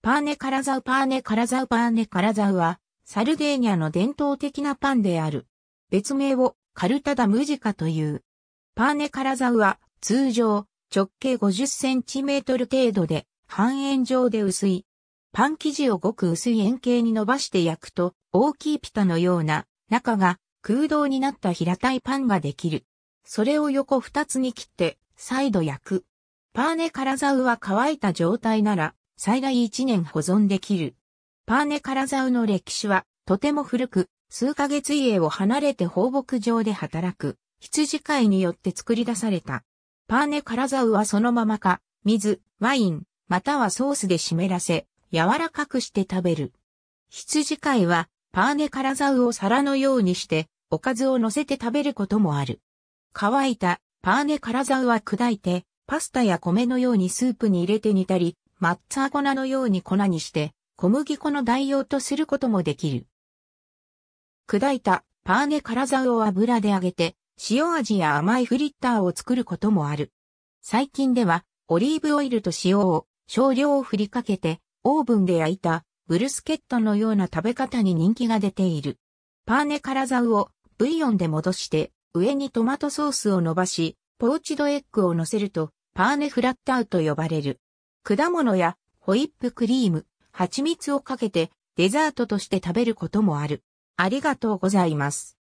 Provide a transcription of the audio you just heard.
パーネカラザウパーネカラザウパーネカラザウは、サルデーニャの伝統的なパンである。別名をカルタダムジカという。パーネカラザウは、通常、直径50センチメートル程度で、半円状で薄い。パン生地をごく薄い円形に伸ばして焼くと、大きいピタのような、中が空洞になった平たいパンができる。それを横二つに切って、再度焼く。パーネカラザウは乾いた状態なら、最大1年保存できる。パーネカラザウの歴史はとても古く、数ヶ月家を離れて放牧場で働く羊飼いによって作り出された。パーネカラザウはそのままか、水、ワイン、またはソースで湿らせ、柔らかくして食べる。羊飼いはパーネカラザウを皿のようにして、おかずを乗せて食べることもある。乾いたパーネカラザウは砕いて、パスタや米のようにスープに入れて煮たり、抹茶粉のように粉にして、小麦粉の代用とすることもできる。砕いたパーネカラザを油で揚げて、塩味や甘いフリッターを作ることもある。最近では、オリーブオイルと塩を少量を振りかけて、オーブンで焼いたブルスケットのような食べ方に人気が出ている。パーネカラザウをブイヨンで戻して、上にトマトソースを伸ばし、ポーチドエッグを乗せると、パーネフラッタウと呼ばれる。果物やホイップクリーム、蜂蜜をかけてデザートとして食べることもある。ありがとうございます。